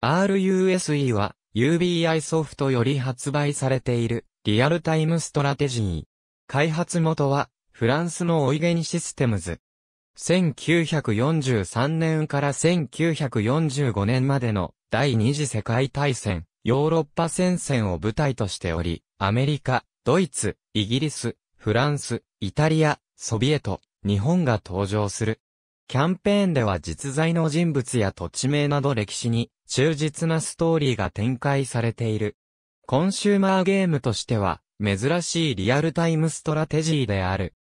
RUSE は UBI ソフトより発売されているリアルタイムストラテジー。開発元はフランスのオイゲンシステムズ。1943年から1945年までの第二次世界大戦、ヨーロッパ戦線を舞台としており、アメリカ、ドイツ、イギリス、フランス、イタリア、ソビエト、日本が登場する。キャンペーンでは実在の人物や土地名など歴史に忠実なストーリーが展開されている。コンシューマーゲームとしては珍しいリアルタイムストラテジーである。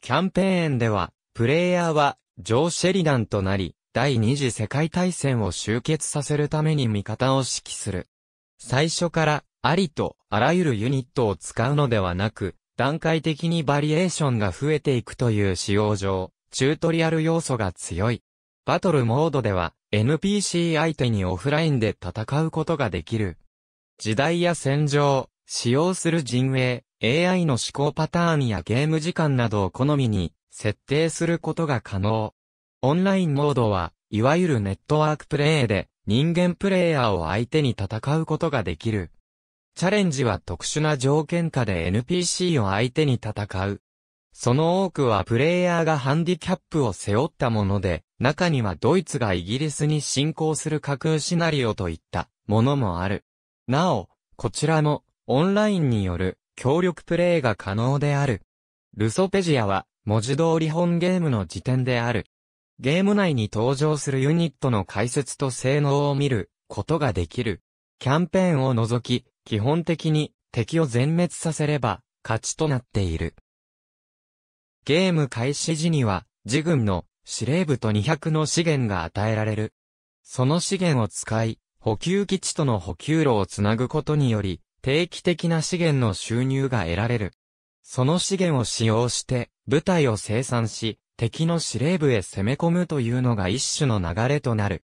キャンペーンではプレイヤーはジョー・シェリダンとなり第二次世界大戦を終結させるために味方を指揮する。最初からありとあらゆるユニットを使うのではなく段階的にバリエーションが増えていくという仕様上、チュートリアル要素が強い。バトルモードでは NPC 相手にオフラインで戦うことができる。時代や戦場、使用する陣営、AI の思考パターンやゲーム時間などを好みに設定することが可能。オンラインモードは、いわゆるネットワークプレイで人間プレイヤーを相手に戦うことができる。チャレンジは特殊な条件下で NPC を相手に戦うその多くはプレイヤーがハンディキャップを背負ったもので、中にはドイツがイギリスに侵攻する架空シナリオといったものもある。なお、こちらもオンラインによる協力プレイが可能である。ルソペジアは文字通り本ゲームの時点である。ゲーム内に登場するユニットの解説と性能を見ることができる。キャンペーンを除き、基本的に敵を全滅させれば勝ちとなっている。ゲーム開始時には、自軍の司令部と200の資源が与えられる。その資源を使い、補給基地との補給路をつなぐことにより、定期的な資源の収入が得られる。その資源を使用して、部隊を生産し、敵の司令部へ攻め込むというのが一種の流れとなる。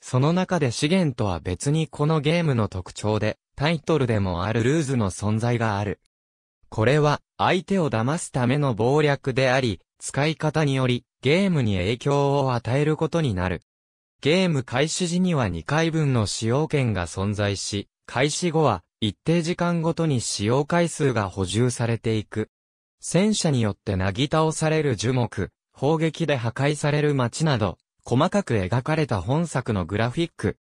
その中で資源とは別にこのゲームの特徴で、タイトルでもあるルーズの存在がある。これは相手を騙すための謀略であり、使い方によりゲームに影響を与えることになる。ゲーム開始時には2回分の使用権が存在し、開始後は一定時間ごとに使用回数が補充されていく。戦車によってなぎ倒される樹木、砲撃で破壊される街など、細かく描かれた本作のグラフィック。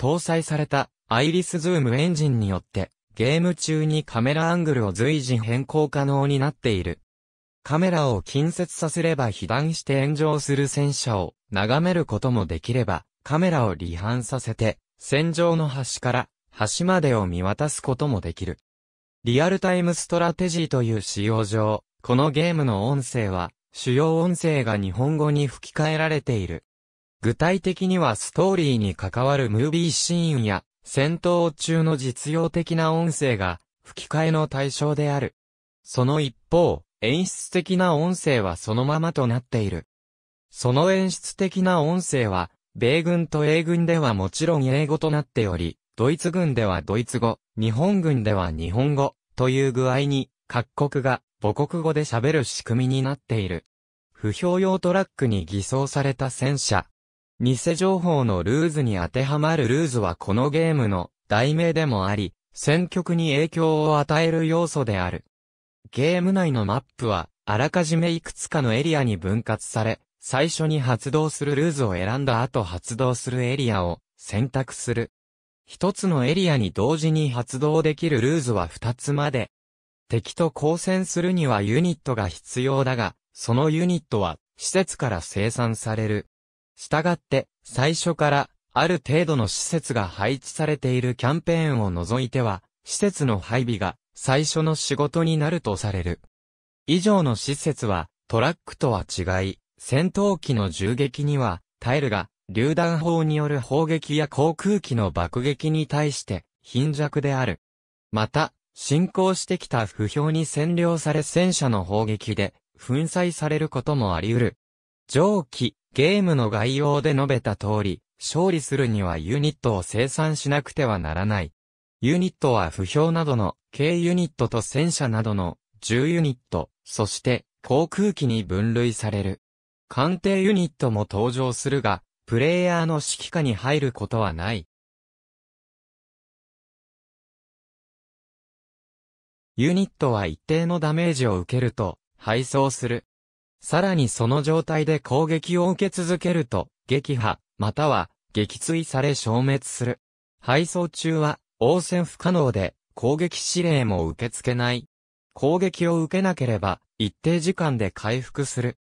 搭載されたアイリスズームエンジンによって、ゲーム中にカメラアングルを随時変更可能になっている。カメラを近接させれば被弾して炎上する戦車を眺めることもできれば、カメラを離反させて、戦場の端から端までを見渡すこともできる。リアルタイムストラテジーという仕様上、このゲームの音声は、主要音声が日本語に吹き替えられている。具体的にはストーリーに関わるムービーシーンや戦闘中の実用的な音声が吹き替えの対象である。その一方、演出的な音声はそのままとなっている。その演出的な音声は、米軍と英軍ではもちろん英語となっており、ドイツ軍ではドイツ語、日本軍では日本語、という具合に、各国が母国語で喋る仕組みになっている。不評用トラックに偽装された戦車、偽情報のルーズに当てはまるルーズはこのゲームの題名でもあり、選曲に影響を与える要素である。ゲーム内のマップは、あらかじめいくつかのエリアに分割され、最初に発動するルーズを選んだ後発動するエリアを選択する。一つのエリアに同時に発動できるルーズは二つまで。敵と交戦するにはユニットが必要だが、そのユニットは施設から生産されるしたがって、最初から、ある程度の施設が配置されているキャンペーンを除いては、施設の配備が最初の仕事になるとされる。以上の施設は、トラックとは違い、戦闘機の銃撃には、耐えるが、榴弾砲による砲撃や航空機の爆撃に対して、貧弱である。また、進行してきた不評に占領され戦車の砲撃で、粉砕されることもあり得る。蒸気、ゲームの概要で述べた通り、勝利するにはユニットを生産しなくてはならない。ユニットは不評などの、軽ユニットと戦車などの、重ユニット、そして航空機に分類される。艦艇ユニットも登場するが、プレイヤーの指揮下に入ることはない。ユニットは一定のダメージを受けると、配送する。さらにその状態で攻撃を受け続けると、撃破、または撃墜され消滅する。配送中は応戦不可能で攻撃指令も受け付けない。攻撃を受けなければ一定時間で回復する。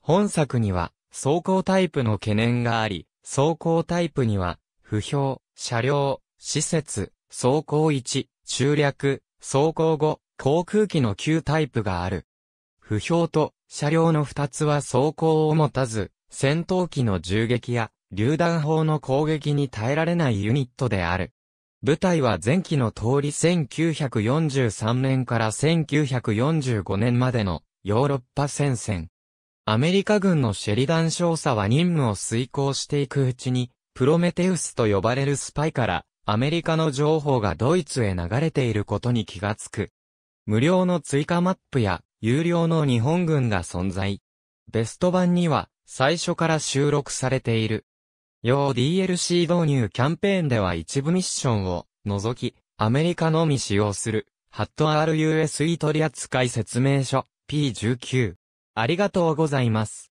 本作には走行タイプの懸念があり、走行タイプには不評、車両、施設、走行1、中略、走行後、航空機の旧タイプがある。不評と車両の2つは装甲を持たず、戦闘機の銃撃や、榴弾砲の攻撃に耐えられないユニットである。部隊は前期の通り1943年から1945年までのヨーロッパ戦線。アメリカ軍のシェリダン少佐は任務を遂行していくうちに、プロメテウスと呼ばれるスパイからアメリカの情報がドイツへ流れていることに気がつく。無料の追加マップや有料の日本軍が存在。ベスト版には、最初から収録されている。要 DLC 導入キャンペーンでは一部ミッションを、除き、アメリカのみ使用する、ハット RUSE 取扱説明書、P19。ありがとうございます。